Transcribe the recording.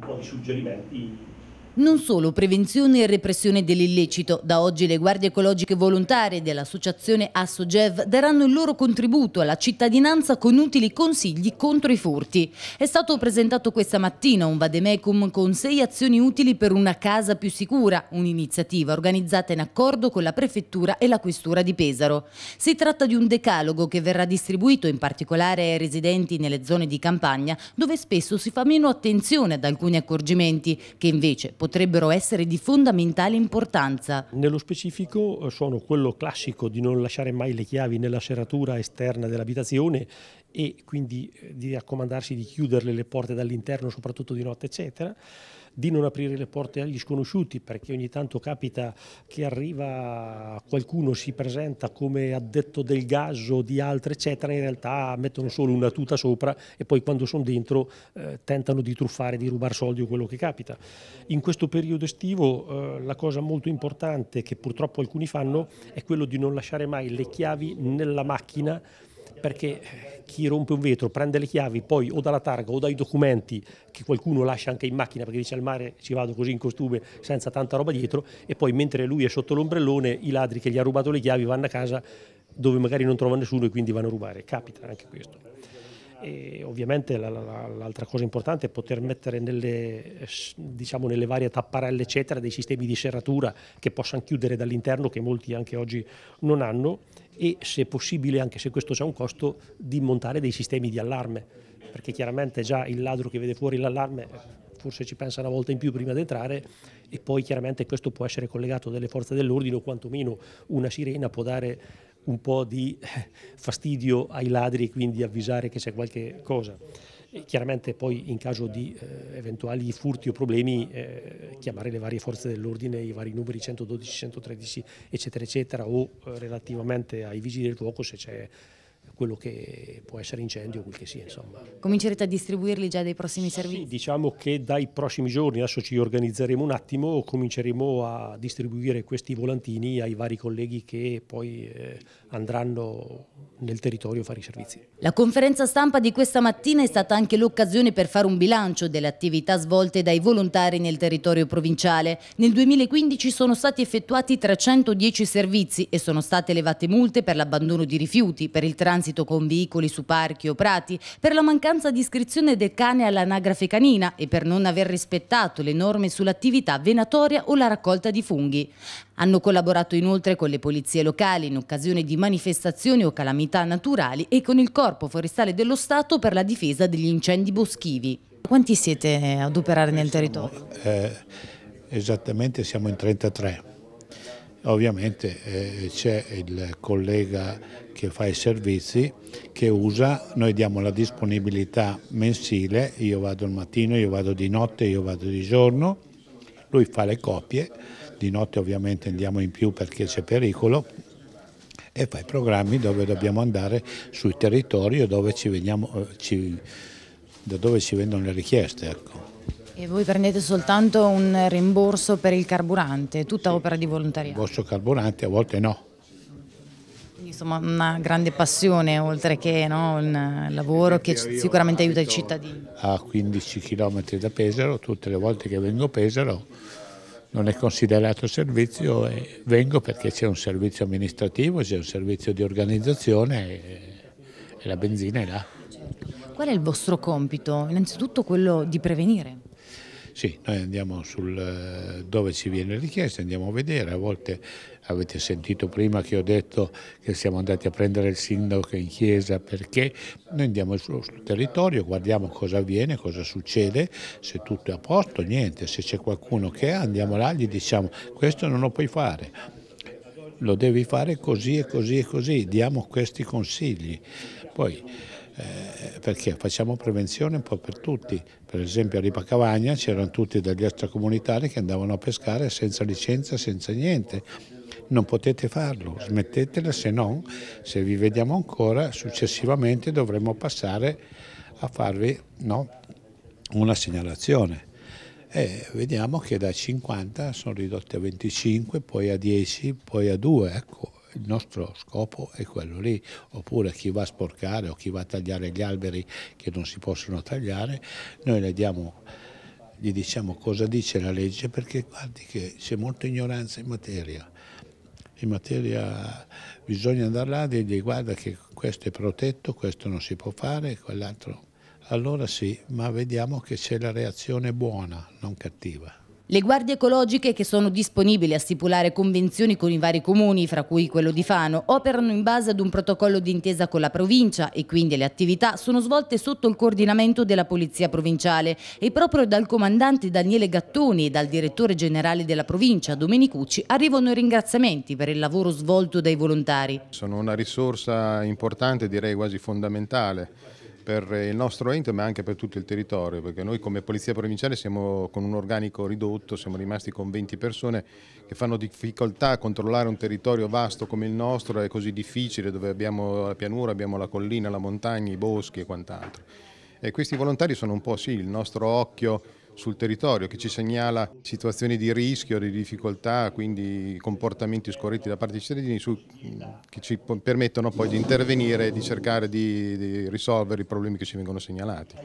un po' di suggerimenti non solo prevenzione e repressione dell'illecito, da oggi le guardie ecologiche volontarie dell'associazione Assogev daranno il loro contributo alla cittadinanza con utili consigli contro i furti. È stato presentato questa mattina un vademecum con sei azioni utili per una casa più sicura, un'iniziativa organizzata in accordo con la prefettura e la questura di Pesaro. Si tratta di un decalogo che verrà distribuito in particolare ai residenti nelle zone di campagna dove spesso si fa meno attenzione ad alcuni accorgimenti che invece possono potrebbero essere di fondamentale importanza. Nello specifico eh, sono quello classico di non lasciare mai le chiavi nella serratura esterna dell'abitazione e quindi eh, di raccomandarsi di chiuderle le porte dall'interno, soprattutto di notte, eccetera di non aprire le porte agli sconosciuti perché ogni tanto capita che arriva qualcuno, si presenta come addetto del gas o di altre eccetera, in realtà mettono solo una tuta sopra e poi quando sono dentro eh, tentano di truffare, di rubare soldi o quello che capita. In questo periodo estivo eh, la cosa molto importante che purtroppo alcuni fanno è quello di non lasciare mai le chiavi nella macchina perché eh, chi rompe un vetro prende le chiavi poi o dalla targa o dai documenti che qualcuno lascia anche in macchina perché dice al mare ci vado così in costume senza tanta roba dietro e poi mentre lui è sotto l'ombrellone i ladri che gli ha rubato le chiavi vanno a casa dove magari non trova nessuno e quindi vanno a rubare. Capita anche questo. E ovviamente l'altra cosa importante è poter mettere nelle, diciamo, nelle varie tapparelle eccetera, dei sistemi di serratura che possano chiudere dall'interno che molti anche oggi non hanno e se possibile, anche se questo c'è un costo, di montare dei sistemi di allarme perché chiaramente già il ladro che vede fuori l'allarme forse ci pensa una volta in più prima di entrare e poi chiaramente questo può essere collegato a delle forze dell'ordine o quantomeno una sirena può dare un po' di eh, fastidio ai ladri e quindi avvisare che c'è qualche cosa. E chiaramente poi in caso di eh, eventuali furti o problemi eh, chiamare le varie forze dell'ordine, i vari numeri 112, 113 eccetera eccetera o eh, relativamente ai vigili del fuoco se c'è quello che può essere incendio o quel che sia. Insomma. Comincerete a distribuirli già dai prossimi servizi? Sì, diciamo che dai prossimi giorni, adesso ci organizzeremo un attimo, cominceremo a distribuire questi volantini ai vari colleghi che poi eh, andranno nel territorio a fare i servizi. La conferenza stampa di questa mattina è stata anche l'occasione per fare un bilancio delle attività svolte dai volontari nel territorio provinciale. Nel 2015 sono stati effettuati 310 servizi e sono state elevate multe per l'abbandono di rifiuti, per il transito transito con veicoli su parchi o prati, per la mancanza di iscrizione del cane all'anagrafe canina e per non aver rispettato le norme sull'attività venatoria o la raccolta di funghi. Hanno collaborato inoltre con le polizie locali in occasione di manifestazioni o calamità naturali e con il Corpo Forestale dello Stato per la difesa degli incendi boschivi. Quanti siete ad operare nel territorio? Eh, esattamente siamo in 33 Ovviamente eh, c'è il collega che fa i servizi che usa, noi diamo la disponibilità mensile, io vado il mattino, io vado di notte, io vado di giorno, lui fa le copie, di notte ovviamente andiamo in più perché c'è pericolo e fa i programmi dove dobbiamo andare sui territori dove ci veniamo, eh, ci, da dove ci vengono le richieste. Ecco. E voi prendete soltanto un rimborso per il carburante, tutta sì. opera di volontariato? Il vostro carburante, a volte no. insomma una grande passione oltre che no, un lavoro che sicuramente aiuta i cittadini. A 15 km da Pesaro, tutte le volte che vengo a Pesaro non è considerato servizio e vengo perché c'è un servizio amministrativo, c'è un servizio di organizzazione e, e la benzina è là. Certo. Qual è il vostro compito? Innanzitutto quello di prevenire. Sì, noi andiamo sul, eh, dove ci viene richiesto, andiamo a vedere, a volte avete sentito prima che ho detto che siamo andati a prendere il sindaco in chiesa perché noi andiamo sul, sul territorio, guardiamo cosa avviene, cosa succede, se tutto è a posto, niente, se c'è qualcuno che ha andiamo là, gli diciamo questo non lo puoi fare, lo devi fare così e così e così, diamo questi consigli. Poi, eh, perché facciamo prevenzione un po' per tutti, per esempio a Ripacavagna c'erano tutti degli extracomunitari che andavano a pescare senza licenza, senza niente, non potete farlo, smettetela se no, se vi vediamo ancora successivamente dovremo passare a farvi no, una segnalazione. E vediamo che da 50 sono ridotti a 25, poi a 10, poi a 2, ecco, il nostro scopo è quello lì, oppure chi va a sporcare o chi va a tagliare gli alberi che non si possono tagliare, noi diamo, gli diciamo cosa dice la legge perché guardi che c'è molta ignoranza in materia. In materia bisogna andare là e dirgli guarda che questo è protetto, questo non si può fare, quell'altro. Allora sì, ma vediamo che c'è la reazione buona, non cattiva. Le guardie ecologiche che sono disponibili a stipulare convenzioni con i vari comuni, fra cui quello di Fano, operano in base ad un protocollo d'intesa con la provincia e quindi le attività sono svolte sotto il coordinamento della Polizia Provinciale e proprio dal comandante Daniele Gattoni e dal direttore generale della provincia, Domenicucci, arrivano i ringraziamenti per il lavoro svolto dai volontari. Sono una risorsa importante, direi quasi fondamentale per il nostro ente ma anche per tutto il territorio, perché noi come Polizia Provinciale siamo con un organico ridotto, siamo rimasti con 20 persone che fanno difficoltà a controllare un territorio vasto come il nostro, è così difficile, dove abbiamo la pianura, abbiamo la collina, la montagna, i boschi e quant'altro. E questi volontari sono un po' sì il nostro occhio sul territorio, che ci segnala situazioni di rischio, di difficoltà, quindi comportamenti scorretti da parte dei cittadini su, che ci permettono poi di intervenire e di cercare di, di risolvere i problemi che ci vengono segnalati.